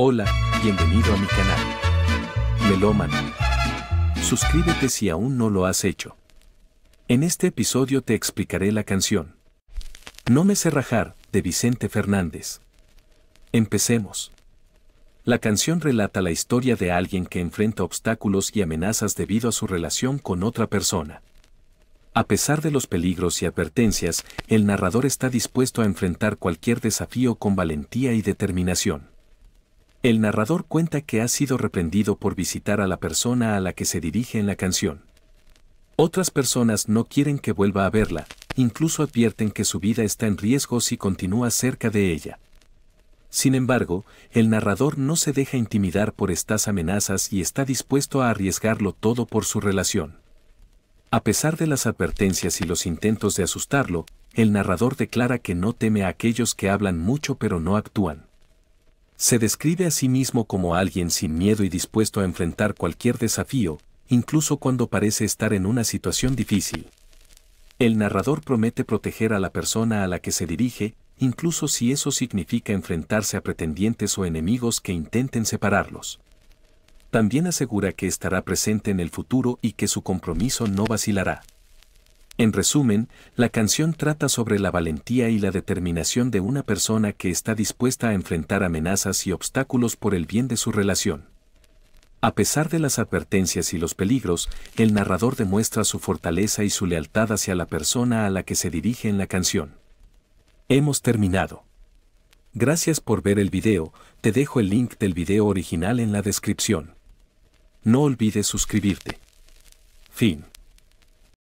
Hola, bienvenido a mi canal. Melómano. Suscríbete si aún no lo has hecho. En este episodio te explicaré la canción. No me sé rajar, de Vicente Fernández. Empecemos. La canción relata la historia de alguien que enfrenta obstáculos y amenazas debido a su relación con otra persona. A pesar de los peligros y advertencias, el narrador está dispuesto a enfrentar cualquier desafío con valentía y determinación. El narrador cuenta que ha sido reprendido por visitar a la persona a la que se dirige en la canción. Otras personas no quieren que vuelva a verla, incluso advierten que su vida está en riesgo si continúa cerca de ella. Sin embargo, el narrador no se deja intimidar por estas amenazas y está dispuesto a arriesgarlo todo por su relación. A pesar de las advertencias y los intentos de asustarlo, el narrador declara que no teme a aquellos que hablan mucho pero no actúan se describe a sí mismo como alguien sin miedo y dispuesto a enfrentar cualquier desafío, incluso cuando parece estar en una situación difícil. El narrador promete proteger a la persona a la que se dirige, incluso si eso significa enfrentarse a pretendientes o enemigos que intenten separarlos. También asegura que estará presente en el futuro y que su compromiso no vacilará. En resumen, la canción trata sobre la valentía y la determinación de una persona que está dispuesta a enfrentar amenazas y obstáculos por el bien de su relación. A pesar de las advertencias y los peligros, el narrador demuestra su fortaleza y su lealtad hacia la persona a la que se dirige en la canción. Hemos terminado. Gracias por ver el video, te dejo el link del video original en la descripción. No olvides suscribirte. Fin.